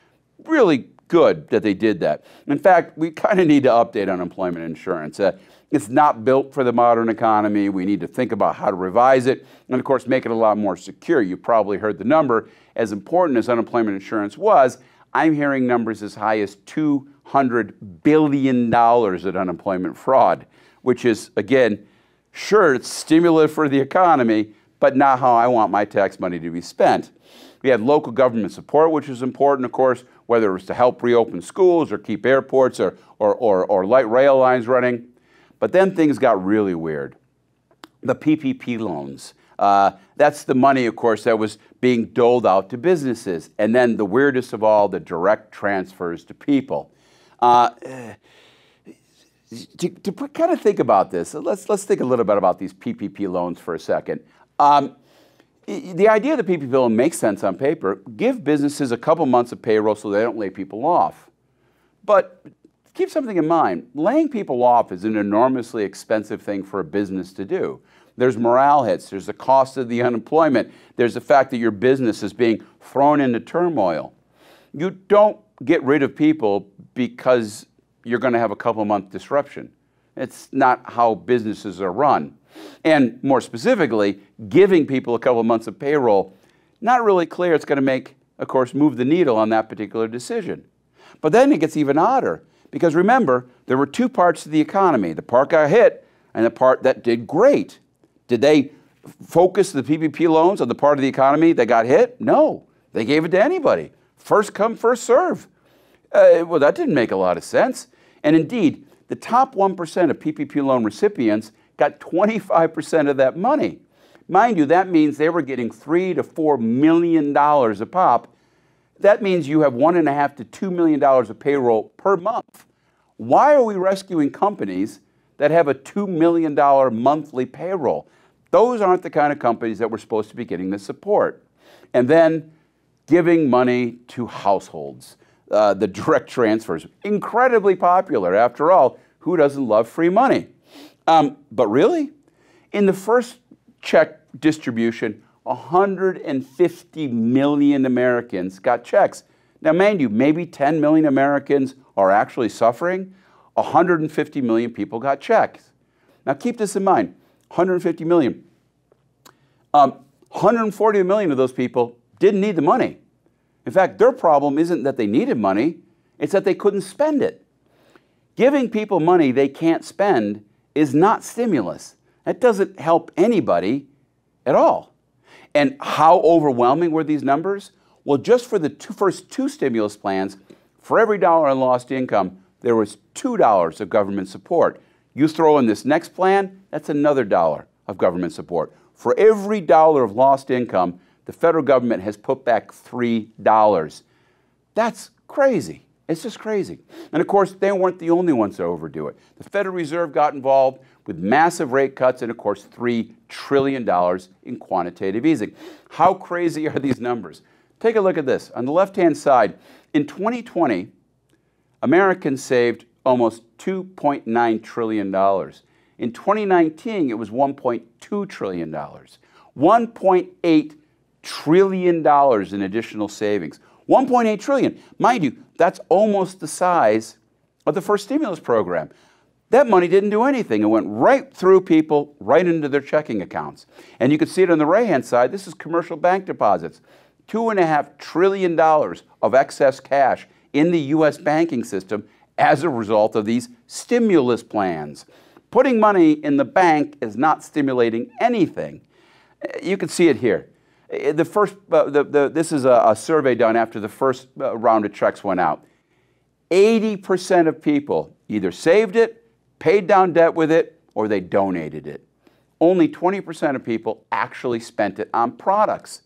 [SPEAKER 1] really good that they did that. In fact, we kind of need to update unemployment insurance. Uh, it's not built for the modern economy. We need to think about how to revise it and, of course, make it a lot more secure. You probably heard the number as important as unemployment insurance was, I'm hearing numbers as high as $200 billion at unemployment fraud, which is, again, sure, it's stimulative for the economy, but not how I want my tax money to be spent. We had local government support, which was important, of course, whether it was to help reopen schools or keep airports or, or, or, or light rail lines running. But then things got really weird. The PPP loans uh, that's the money, of course, that was being doled out to businesses. And then the weirdest of all, the direct transfers to people. Uh, to, to, kind of think about this, let's, let's think a little bit about these PPP loans for a second. Um, the idea of the PPP loan makes sense on paper. Give businesses a couple months of payroll so they don't lay people off. But keep something in mind. Laying people off is an enormously expensive thing for a business to do. There's morale hits, there's the cost of the unemployment, there's the fact that your business is being thrown into turmoil. You don't get rid of people because you're going to have a couple month disruption. It's not how businesses are run. And more specifically, giving people a couple months of payroll, not really clear it's going to make, of course, move the needle on that particular decision. But then it gets even odder. Because remember, there were two parts to the economy the part got hit and the part that did great. Did they focus the PPP loans on the part of the economy that got hit? No, they gave it to anybody. First come, first serve. Uh, well, that didn't make a lot of sense. And indeed, the top 1% of PPP loan recipients got 25% of that money. Mind you, that means they were getting three to four million dollars a pop that means you have one and a half to two million dollars of payroll per month. Why are we rescuing companies that have a two million dollar monthly payroll? Those aren't the kind of companies that we're supposed to be getting the support. And then giving money to households, uh, the direct transfers, incredibly popular. After all, who doesn't love free money? Um, but really, in the first check distribution, 150 million Americans got checks. Now, mind you, maybe 10 million Americans are actually suffering. 150 million people got checks. Now, keep this in mind 150 million. Um, 140 million of those people didn't need the money. In fact, their problem isn't that they needed money, it's that they couldn't spend it. Giving people money they can't spend is not stimulus. That doesn't help anybody at all. And how overwhelming were these numbers? Well, just for the two, first two stimulus plans, for every dollar in lost income, there was $2 of government support. You throw in this next plan, that's another dollar of government support. For every dollar of lost income, the federal government has put back $3. That's crazy. It's just crazy. And of course, they weren't the only ones to overdo it. The Federal Reserve got involved with massive rate cuts and, of course, $3 trillion in quantitative easing. How crazy are these numbers? Take a look at this. On the left hand side, in 2020, Americans saved almost $2.9 trillion. In 2019, it was $1.2 trillion. $1.8 trillion in additional savings. 1.8 trillion. Mind you, that's almost the size of the first stimulus program. That money didn't do anything. It went right through people, right into their checking accounts. And you can see it on the right hand side. This is commercial bank deposits. $2.5 trillion of excess cash in the U.S. banking system as a result of these stimulus plans. Putting money in the bank is not stimulating anything. You can see it here. The first, uh, the, the, this is a, a, survey done after the first uh, round of checks went out. 80% of people either saved it paid down debt with it, or they donated it. Only 20% of people actually spent it on products.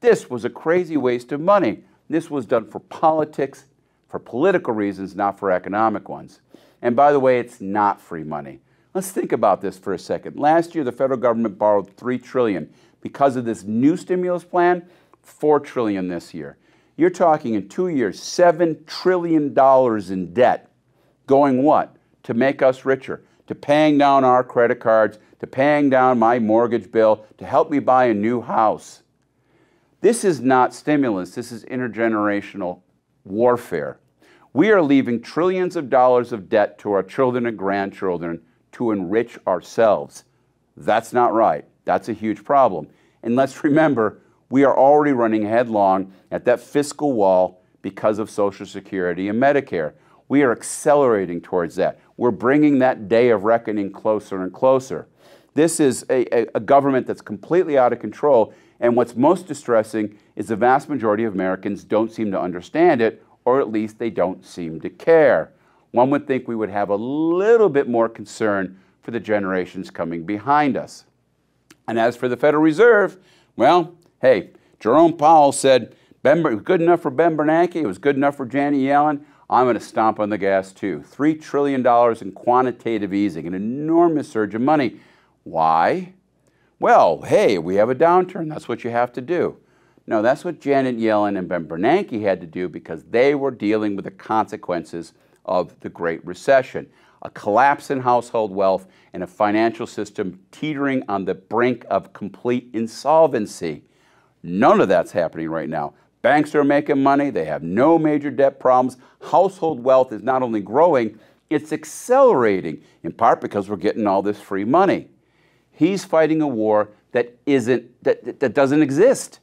[SPEAKER 1] This was a crazy waste of money. This was done for politics, for political reasons, not for economic ones. And by the way, it's not free money. Let's think about this for a second. Last year, the federal government borrowed $3 trillion. Because of this new stimulus plan, $4 trillion this year. You're talking in two years, $7 trillion in debt. Going what? to make us richer, to paying down our credit cards, to paying down my mortgage bill, to help me buy a new house. This is not stimulus, this is intergenerational warfare. We are leaving trillions of dollars of debt to our children and grandchildren to enrich ourselves. That's not right. That's a huge problem. And let's [LAUGHS] remember, we are already running headlong at that fiscal wall because of Social Security and Medicare. We are accelerating towards that we're bringing that day of reckoning closer and closer. This is a, a, a government that's completely out of control. And what's most distressing is the vast majority of Americans don't seem to understand it, or at least they don't seem to care. One would think we would have a little bit more concern for the generations coming behind us. And as for the Federal Reserve, well, hey, Jerome Powell said ben, good enough for Ben Bernanke, it was good enough for Janet Yellen. I'm going to stomp on the gas too. $3 trillion in quantitative easing, an enormous surge of money. Why? Well, hey, we have a downturn. That's what you have to do. No, that's what Janet Yellen and Ben Bernanke had to do because they were dealing with the consequences of the Great Recession, a collapse in household wealth and a financial system teetering on the brink of complete insolvency. None of that's happening right now. Banks are making money. They have no major debt problems. Household wealth is not only growing, it's accelerating, in part because we're getting all this free money. He's fighting a war that, isn't, that, that doesn't exist.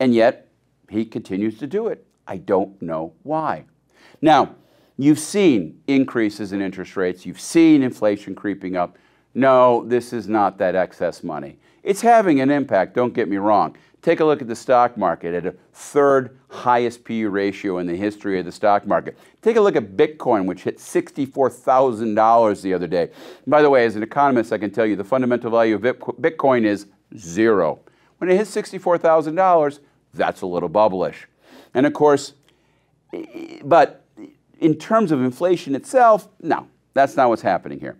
[SPEAKER 1] And yet, he continues to do it. I don't know why. Now, you've seen increases in interest rates. You've seen inflation creeping up. No, this is not that excess money. It's having an impact, don't get me wrong. Take a look at the stock market at a third highest PE ratio in the history of the stock market. Take a look at Bitcoin, which hit $64,000 the other day. By the way, as an economist, I can tell you the fundamental value of Bitcoin is zero. When it hits $64,000, that's a little bubblish. And of course, but in terms of inflation itself, no, that's not what's happening here.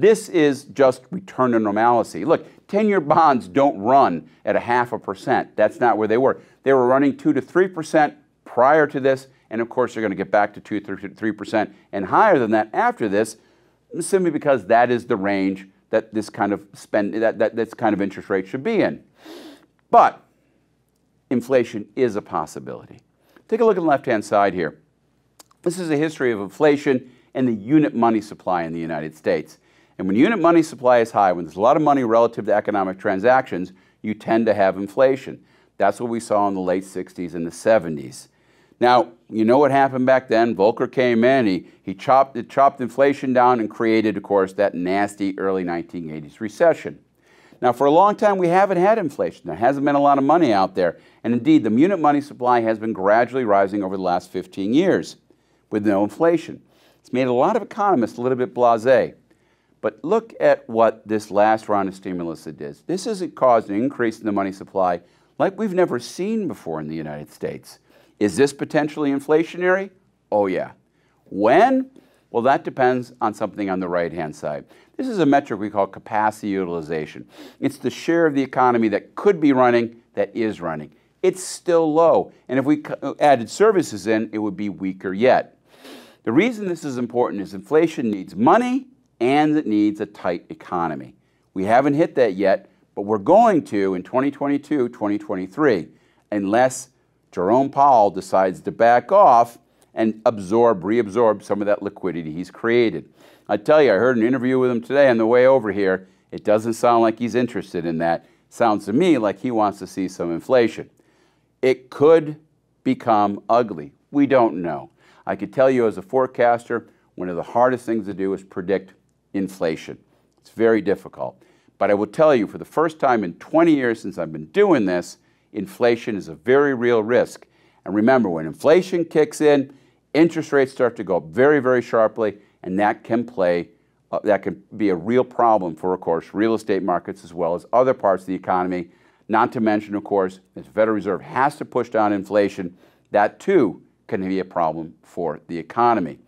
[SPEAKER 1] This is just return to normalcy. Look, 10 year bonds don't run at a half a percent. That's not where they were. They were running 2 to 3% prior to this, and of course, they're going to get back to 2 to 3% and higher than that after this, simply because that is the range that this kind of spend that, that this kind of interest rate should be in. But inflation is a possibility. Take a look at the left-hand side here. This is a history of inflation and the unit money supply in the United States. And when unit money supply is high, when there's a lot of money relative to economic transactions, you tend to have inflation. That's what we saw in the late 60s and the 70s. Now, you know what happened back then? Volcker came in, he, he chopped, chopped inflation down and created, of course, that nasty early 1980s recession. Now, for a long time, we haven't had inflation. There hasn't been a lot of money out there. And indeed, the unit money supply has been gradually rising over the last 15 years with no inflation. It's made a lot of economists a little bit blase. But look at what this last round of stimulus did. This has caused an increase in the money supply like we've never seen before in the United States. Is this potentially inflationary? Oh, yeah. When? Well, that depends on something on the right hand side. This is a metric we call capacity utilization. It's the share of the economy that could be running that is running. It's still low. And if we uh, added services in, it would be weaker yet. The reason this is important is inflation needs money and it needs a tight economy. We haven't hit that yet, but we're going to in 2022, 2023, unless Jerome Powell decides to back off and absorb, reabsorb some of that liquidity he's created. I tell you, I heard an interview with him today on the way over here. It doesn't sound like he's interested in that. Sounds to me like he wants to see some inflation. It could become ugly. We don't know. I could tell you as a forecaster, one of the hardest things to do is predict inflation. It's very difficult. But I will tell you, for the first time in 20 years since I've been doing this, inflation is a very real risk. And remember, when inflation kicks in, interest rates start to go up very, very sharply, and that can play, uh, that can be a real problem for, of course, real estate markets as well as other parts of the economy. Not to mention, of course, if the Federal Reserve has to push down inflation, that too can be a problem for the economy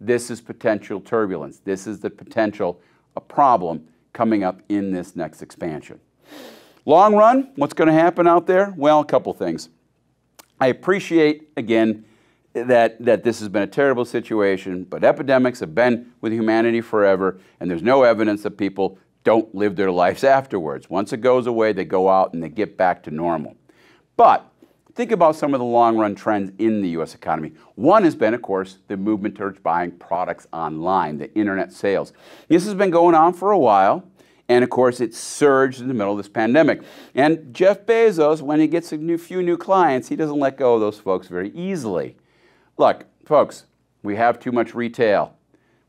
[SPEAKER 1] this is potential turbulence. This is the potential a problem coming up in this next expansion. Long run, what's going to happen out there? Well, a couple things. I appreciate, again, that, that this has been a terrible situation, but epidemics have been with humanity forever, and there's no evidence that people don't live their lives afterwards. Once it goes away, they go out and they get back to normal. But think about some of the long run trends in the U.S. economy. One has been, of course, the movement towards buying products online, the internet sales. This has been going on for a while. And of course, it surged in the middle of this pandemic. And Jeff Bezos, when he gets a new, few new clients, he doesn't let go of those folks very easily. Look, folks, we have too much retail.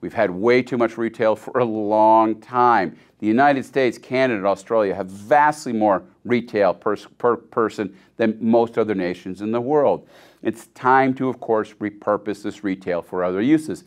[SPEAKER 1] We've had way too much retail for a long time. The United States, Canada, Australia have vastly more retail per, per person than most other nations in the world. It's time to, of course, repurpose this retail for other uses.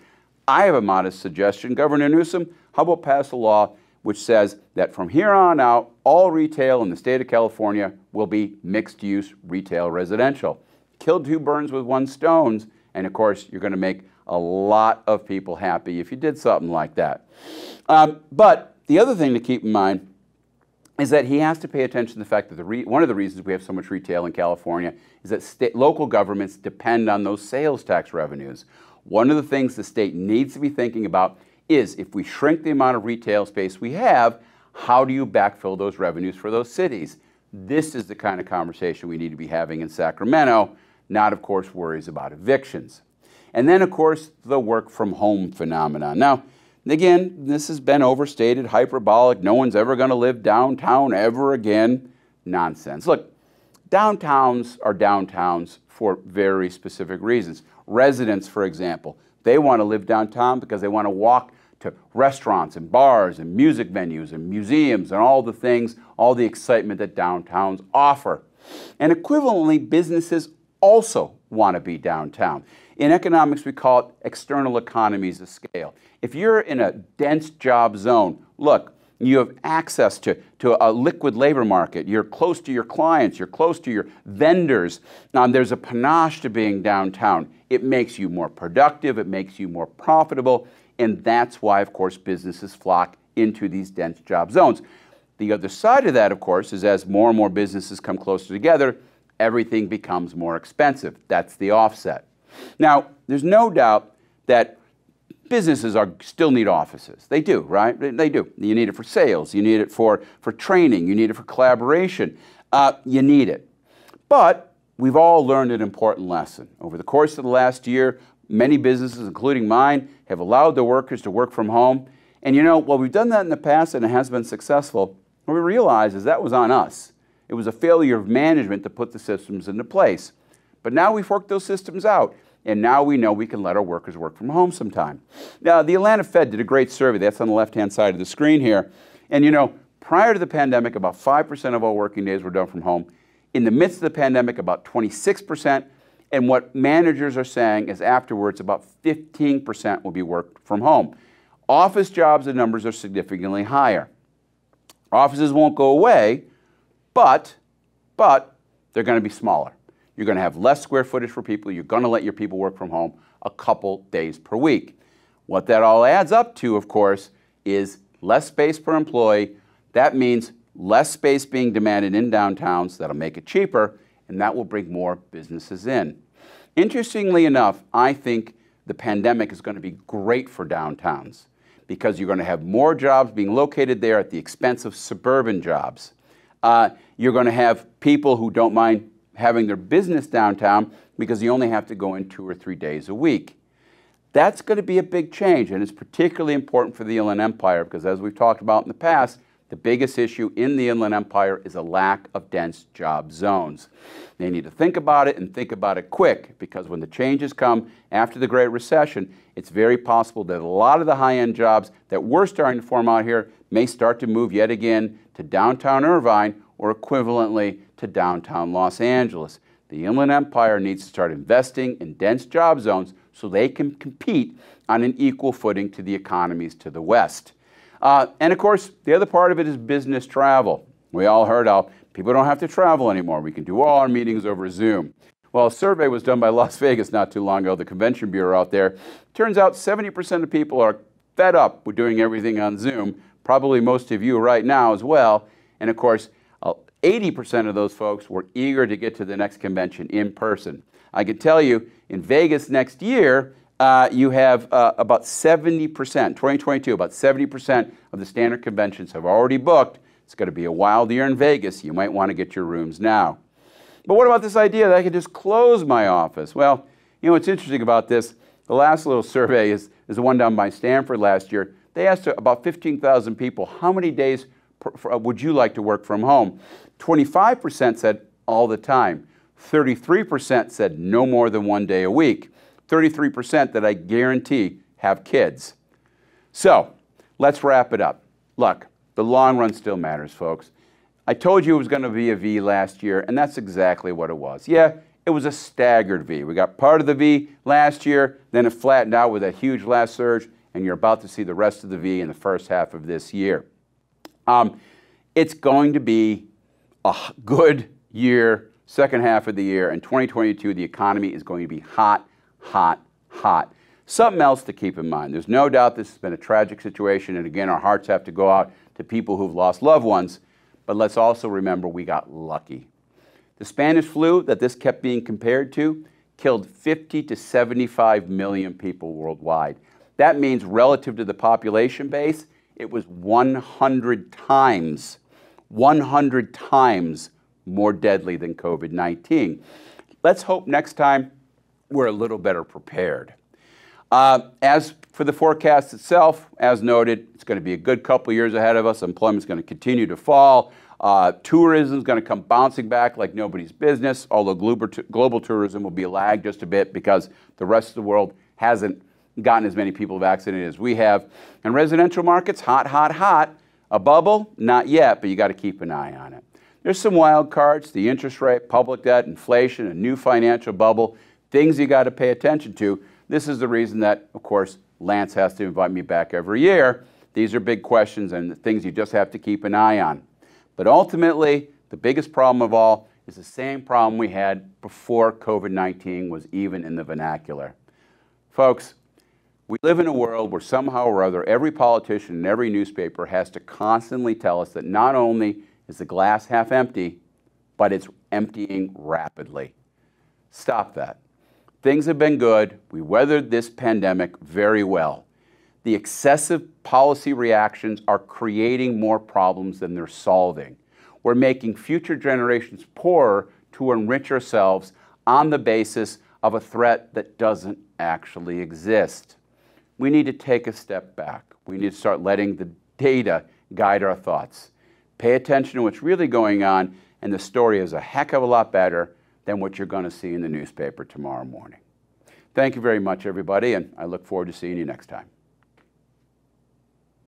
[SPEAKER 1] I have a modest suggestion. Governor Newsom, how about pass a law which says that from here on out, all retail in the state of California will be mixed use retail residential. Kill two birds with one stone, and of course, you're going to make a lot of people happy if you did something like that. Um, but the other thing to keep in mind is that he has to pay attention to the fact that the one of the reasons we have so much retail in California is that local governments depend on those sales tax revenues. One of the things the state needs to be thinking about is if we shrink the amount of retail space we have, how do you backfill those revenues for those cities? This is the kind of conversation we need to be having in Sacramento, not, of course, worries about evictions. And then, of course, the work from home phenomenon. Now, Again, this has been overstated, hyperbolic, no one's ever going to live downtown ever again. Nonsense. Look, downtowns are downtowns for very specific reasons. Residents, for example, they want to live downtown because they want to walk to restaurants and bars and music venues and museums and all the things, all the excitement that downtowns offer. And equivalently, businesses also want to be downtown. In economics, we call it external economies of scale. If you're in a dense job zone, look, you have access to, to a liquid labor market. You're close to your clients. You're close to your vendors. Um, there's a panache to being downtown. It makes you more productive. It makes you more profitable. And that's why, of course, businesses flock into these dense job zones. The other side of that, of course, is as more and more businesses come closer together, everything becomes more expensive. That's the offset. Now, there's no doubt that businesses are, still need offices. They do, right? They do. You need it for sales. You need it for, for training. You need it for collaboration. Uh, you need it. But we've all learned an important lesson. Over the course of the last year, many businesses, including mine, have allowed their workers to work from home. And you know, while we've done that in the past and it has been successful, what we realize is that was on us. It was a failure of management to put the systems into place. But now we've worked those systems out. And now we know we can let our workers work from home sometime. Now, the Atlanta Fed did a great survey. That's on the left hand side of the screen here. And you know, prior to the pandemic, about 5% of all working days were done from home. In the midst of the pandemic, about 26%. And what managers are saying is afterwards, about 15% will be worked from home. Office jobs, the numbers are significantly higher. Offices won't go away, but, but they're going to be smaller. You're going to have less square footage for people. You're going to let your people work from home a couple days per week. What that all adds up to, of course, is less space per employee. That means less space being demanded in downtowns. That'll make it cheaper, and that will bring more businesses in. Interestingly enough, I think the pandemic is going to be great for downtowns because you're going to have more jobs being located there at the expense of suburban jobs. Uh, you're going to have people who don't mind having their business downtown because you only have to go in two or three days a week. That's going to be a big change, and it's particularly important for the Inland Empire because, as we've talked about in the past, the biggest issue in the Inland Empire is a lack of dense job zones. They need to think about it and think about it quick because when the changes come after the Great Recession, it's very possible that a lot of the high end jobs that were starting to form out here may start to move yet again to downtown Irvine or equivalently to downtown Los Angeles. The Inland Empire needs to start investing in dense job zones so they can compete on an equal footing to the economies to the west. Uh, and of course, the other part of it is business travel. We all heard how people don't have to travel anymore. We can do all our meetings over Zoom. Well, a survey was done by [LAUGHS] Las Vegas not too long ago, the convention bureau out there. Turns out 70% of people are fed up with doing everything on Zoom, probably most of you right now as well. And of course, 80% of those folks were eager to get to the next convention in person. I can tell you, in Vegas next year, uh, you have uh, about 70%, 2022, about 70% of the standard conventions have already booked. It's going to be a wild year in Vegas. You might want to get your rooms now. But what about this idea that I could just close my office? Well, you know what's interesting about this? The last little survey is, is the one done by Stanford last year. They asked about 15,000 people, how many days per, for, uh, would you like to work from home? 25% said all the time. 33% said no more than one day a week. 33% that I guarantee have kids. So let's wrap it up. Look, the long run still matters, folks. I told you it was going to be a V last year, and that's exactly what it was. Yeah, it was a staggered V. We got part of the V last year, then it flattened out with that huge last surge, and you're about to see the rest of the V in the first half of this year. Um, it's going to be a good year, second half of the year, and 2022, the economy is going to be hot, hot, hot. Something else to keep in mind. There's no doubt this has been a tragic situation, and again, our hearts have to go out to people who've lost loved ones, but let's also remember we got lucky. The Spanish flu that this kept being compared to killed 50 to 75 million people worldwide. That means, relative to the population base, it was 100 times 100 times more deadly than COVID 19. Let's hope next time we're a little better prepared. Uh, as for the forecast itself, as noted, it's going to be a good couple years ahead of us. Employment's going to continue to fall. Uh, tourism is going to come bouncing back like nobody's business, although global, global tourism will be lagged just a bit because the rest of the world hasn't gotten as many people vaccinated as we have. And residential markets, hot, hot, hot. A bubble? Not yet, but you got to keep an eye on it. There's some wild cards the interest rate, public debt, inflation, a new financial bubble, things you got to pay attention to. This is the reason that, of course, Lance has to invite me back every year. These are big questions and things you just have to keep an eye on. But ultimately, the biggest problem of all is the same problem we had before COVID 19 was even in the vernacular. Folks, we live in a world where somehow or other every politician and every newspaper has to constantly tell us that not only is the glass half empty, but it's emptying rapidly. Stop that. Things have been good. We weathered this pandemic very well. The excessive policy reactions are creating more problems than they're solving. We're making future generations poorer to enrich ourselves on the basis of a threat that doesn't actually exist we need to take a step back. We need to start letting the data guide our thoughts. Pay attention to what's really going on, and the story is a heck of a lot better than what you're going to see in the newspaper tomorrow morning. Thank you very much, everybody, and I look forward to seeing you next time.